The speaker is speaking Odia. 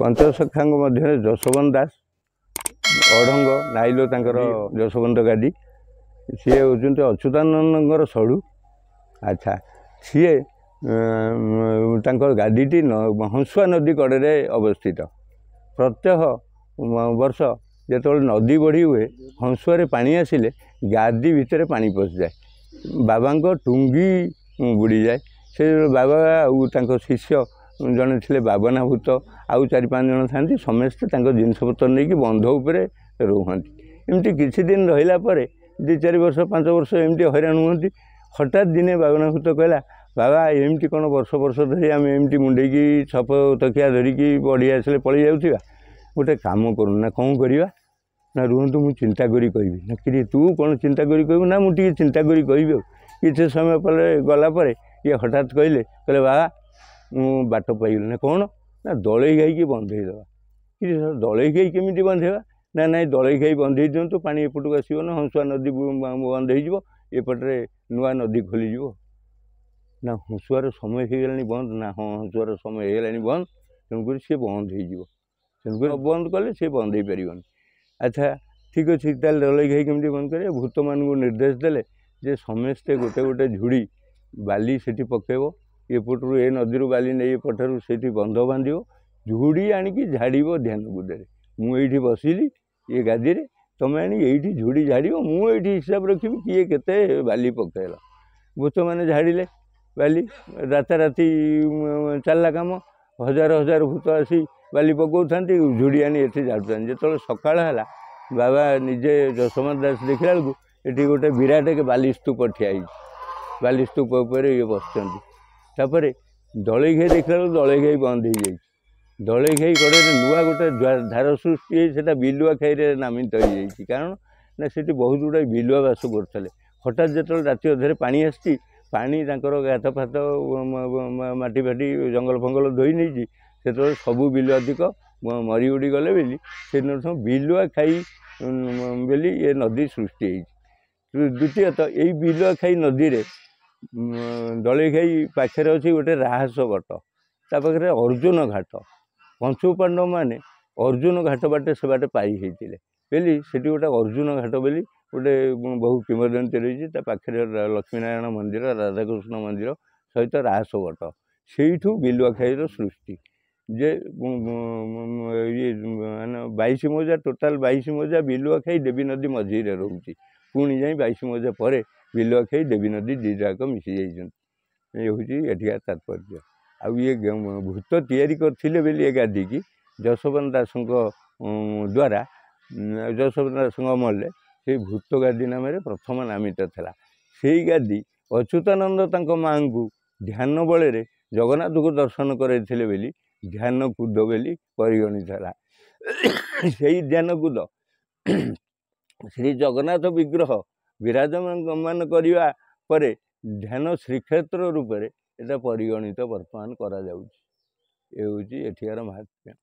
ପଞ୍ଚସଖାଙ୍କ ମଧ୍ୟରେ ଯଶୋବନ୍ତ ଦାସ ଅଢ଼ଙ୍ଗ ନାଇଲୋ ତାଙ୍କର ଯଶୋବନ୍ତ ଗାଦି ସିଏ ହେଉଛନ୍ତି ଅଚ୍ୟୁତାନନ୍ଦଙ୍କର ସଳୁ ଆଚ୍ଛା ସିଏ ତାଙ୍କ ଗାଦିଟି ହଂସୁଆ ନଦୀ କଡ଼ରେ ଅବସ୍ଥିତ ପ୍ରତ୍ୟହ ବର୍ଷ ଯେତେବେଳେ ନଦୀ ବଢ଼ି ହୁଏ ହଂସୁଆରେ ପାଣି ଆସିଲେ ଗାଦି ଭିତରେ ପାଣି ପଶିଯାଏ ବାବାଙ୍କ ଟୁଙ୍ଗି ବୁଡ଼ିଯାଏ ସେ ବାବା ଆଉ ତାଙ୍କ ଶିଷ୍ୟ ଜଣେ ଥିଲେ ବାବନା ଭୂତ ଆଉ ଚାରି ପାଞ୍ଚ ଜଣ ଥାନ୍ତି ସମସ୍ତେ ତାଙ୍କ ଜିନିଷପତ୍ର ନେଇକି ବନ୍ଧ ଉପରେ ରୁହନ୍ତି ଏମିତି କିଛି ଦିନ ରହିଲା ପରେ ଦୁଇ ଚାରି ବର୍ଷ ପାଞ୍ଚ ବର୍ଷ ଏମିତି ହଇରାଣ ହୁଅନ୍ତି ହଠାତ୍ ଦିନେ ବାବନା ଭୂତ କହିଲା ବାବା ଏମିତି କ'ଣ ବର୍ଷ ବର୍ଷ ଧରି ଆମେ ଏମିତି ମୁଣ୍ଡେଇକି ଛପ ତକିଆ ଧରିକି ବଢ଼ି ଆସିଲେ ପଳେଇ ଯାଉଥିବା ଗୋଟେ କାମ କରୁନୁ ନା କ'ଣ କରିବା ନା ରୁହନ୍ତୁ ମୁଁ ଚିନ୍ତା କରି କହିବି ନା କିରି ତୁ କ'ଣ ଚିନ୍ତା କରି କହିବୁ ନା ମୁଁ ଟିକିଏ ଚିନ୍ତା କରି କହିବି ଆଉ କିଛି ସମୟ ପରେ ଗଲା ପରେ ଇଏ ହଠାତ୍ କହିଲେ କହିଲେ ବାବା ମୁଁ ବାଟ ପାଇଗଲି ନା କ'ଣ ନା ଦଳେଇ ଘାଇକି ବନ୍ଧେଇ ଦେବା କି ଦଳେଇ ଘାଇ କେମିତି ବନ୍ଧେଇବା ନା ନାଇଁ ଦଳେଇ ଘାଇ ବନ୍ଧେଇ ଦିଅନ୍ତୁ ପାଣି ଏପଟକୁ ଆସିବ ନା ହଂସୁଆ ନଦୀ ବନ୍ଧେଇଯିବ ଏପଟରେ ନୂଆ ନଦୀ ଖୋଲିଯିବ ନା ହଂସୁଆର ସମୟ ହେଇଗଲାଣି ବନ୍ଦ ନା ହଁ ହଂସୁଆର ସମୟ ହେଇଗଲାଣି ବନ୍ଦ ତେଣୁକରି ସିଏ ବନ୍ଦ ହେଇଯିବ ତେଣୁକରି ବନ୍ଦ କଲେ ସିଏ ବନ୍ଦ ହେଇପାରିବନି ଆଚ୍ଛା ଠିକ୍ ଅଛି ତାହେଲେ ଦଳେଇ ଘାଇ କେମିତି ବନ୍ଦ କରିବେ ଭୂତମାନଙ୍କୁ ନିର୍ଦ୍ଦେଶ ଦେଲେ ଯେ ସମସ୍ତେ ଗୋଟେ ଗୋଟେ ଝୁଡ଼ି ବାଲି ସେଠି ପକାଇବ ଏପଟରୁ ଏ ନଦୀରୁ ବାଲି ନେଇ ଏପଟରୁ ସେଇଠି ବନ୍ଧ ବାନ୍ଧିବ ଝୁଡ଼ି ଆଣିକି ଝାଡ଼ିବ ଧ୍ୟାନ ଧ୍ୟାନକୁଦରେ ମୁଁ ଏଇଠି ବସିଲି ଇଏ ଗାଦିରେ ତୁମେ ଆଣି ଏଇଠି ଝୁଡ଼ି ଝାଡ଼ିବ ମୁଁ ଏଇଠି ହିସାବ ରଖିବି କିଏ କେତେ ବାଲି ପକାଇଲା ଭୂତମାନେ ଝାଡ଼ିଲେ ବାଲି ରାତାରାତି ଚାଲିଲା କାମ ହଜାର ହଜାର ଭୂତ ଆସି ବାଲି ପକାଉଥାନ୍ତି ଝୁଡ଼ି ଆଣି ଏଠି ଝାଡ଼ୁଥାନ୍ତି ଯେତେବେଳେ ସକାଳ ହେଲା ବାବା ନିଜେ ଯଶୋମତ ଦାସ ଦେଖିଲା ବେଳକୁ ଏଠି ଗୋଟେ ବିରାଟ ବାଲି ସ୍ତୂପ ଠିଆ ହେଇଛି ବାଲି ସ୍ତୂପ ଉପରେ ଇଏ ବସିଛନ୍ତି ତାପରେ ଦଳେଇ ଘାଇ ଦେଖିଲା ବେଳକୁ ଦଳେଇ ଘାଇ ବନ୍ଦ ହୋଇଯାଇଛି ଦଳେଇ ଘାଇ କଡ଼ରେ ନୂଆ ଗୋଟେ ଧାର ସୃଷ୍ଟି ହେଇ ସେଇଟା ବିଲୁଆ ଖାଇରେ ନାମିତ ହୋଇଯାଇଛି କାରଣ ନା ସେଠି ବହୁତ ଗୁଡ଼ାଏ ବିଲୁଆ ବାସ କରୁଥିଲେ ହଠାତ୍ ଯେତେବେଳେ ରାତି ଅଧାରେ ପାଣି ଆସିଛି ପାଣି ତାଙ୍କର ଗାତ ଫାତ ମାଟି ଫାଟି ଜଙ୍ଗଲ ଫଙ୍ଗଲ ଧୋଇ ନେଇଛି ସେତେବେଳେ ସବୁ ବିଲ ଅଧିକ ମରି ଉଡ଼ିଗଲେ ବୋଲି ସେଦିନ ସବୁ ବିଲୁଆ ଖାଇ ବୋଲି ଏ ନଦୀ ସୃଷ୍ଟି ହେଇଛି ଦ୍ୱିତୀୟତଃ ଏଇ ବିଲୁଆ ଖାଇ ନଦୀରେ ଦଳିଘାଇ ପାଖରେ ଅଛି ଗୋଟେ ରାହାସ ଘାଟ ତା ପାଖରେ ଅର୍ଜୁନ ଘାଟ ପଞ୍ଚୁ ପାଣ୍ଡବମାନେ ଅର୍ଜୁନ ଘାଟ ବାଟେ ସେ ବାଟେ ପାଇ ହେଇଥିଲେ ବୋଲି ସେଠି ଗୋଟେ ଅର୍ଜୁନ ଘାଟ ବୋଲି ଗୋଟେ ବହୁ କିମ୍ବଦନ୍ତୀ ରହିଛି ତା ପାଖରେ ଲକ୍ଷ୍ମୀନାରାୟଣ ମନ୍ଦିର ରାଧାକୃଷ୍ଣ ମନ୍ଦିର ସହିତ ରାହାସ ଘାଟ ସେଇଠୁ ବିଲୁଆଖାଇର ସୃଷ୍ଟି ଯେ ମାନେ ବାଇଶ ମଜା ଟୋଟାଲ୍ ବାଇଶ ମଜା ବିଲୁଆଖାଇ ଦେବୀ ନଦୀ ମଝିରେ ରହୁଛି ପୁଣି ଯାଇ ବାଇଶ ମଧ୍ୟ ପରେ ବିଲ ବିଲୁଆଖେଇ ଦେବୀ ନଦୀ ଦୁଇଟାକ ମିଶି ଯାଇଛନ୍ତି ଏ ହେଉଛି ଏଠିକା ତାତ୍ପର୍ଯ୍ୟ ଆଉ ଇଏ ଭୂତ ତିଆରି କରିଥିଲେ ବୋଲି ଏ ଗାଦିକି ଯଶୋବନ୍ତ ଦାସଙ୍କ ଦ୍ୱାରା ଯଶୋବନ୍ତ ଦାସଙ୍କ ମଲେ ସେଇ ଭୂତ ଗାଦି ନାମରେ ପ୍ରଥମ ନାମିତ ଥିଲା ସେଇ ଗାଦି ଅଚ୍ୟୁତାନନ୍ଦ ତାଙ୍କ ମାଆଙ୍କୁ ଧ୍ୟାନ ବଳରେ ଜଗନ୍ନାଥଙ୍କୁ ଦର୍ଶନ କରାଇଥିଲେ ବୋଲି ଧ୍ୟାନକୁଦ ବୋଲି ପରିଗଣିତ ହେଲା ସେଇ ଧ୍ୟାନକୁଦ ଶ୍ରୀ ଜଗନ୍ନାଥ ବିଗ୍ରହ ବିରାଜମାନ କରିବା ପରେ ଧ୍ୟାନ ଶ୍ରୀକ୍ଷେତ୍ର ରୂପରେ ଏଇଟା ପରିଗଣିତ ବର୍ତ୍ତମାନ କରାଯାଉଛି ଏ ହେଉଛି ଏଠିକାର ମହାତ୍ମା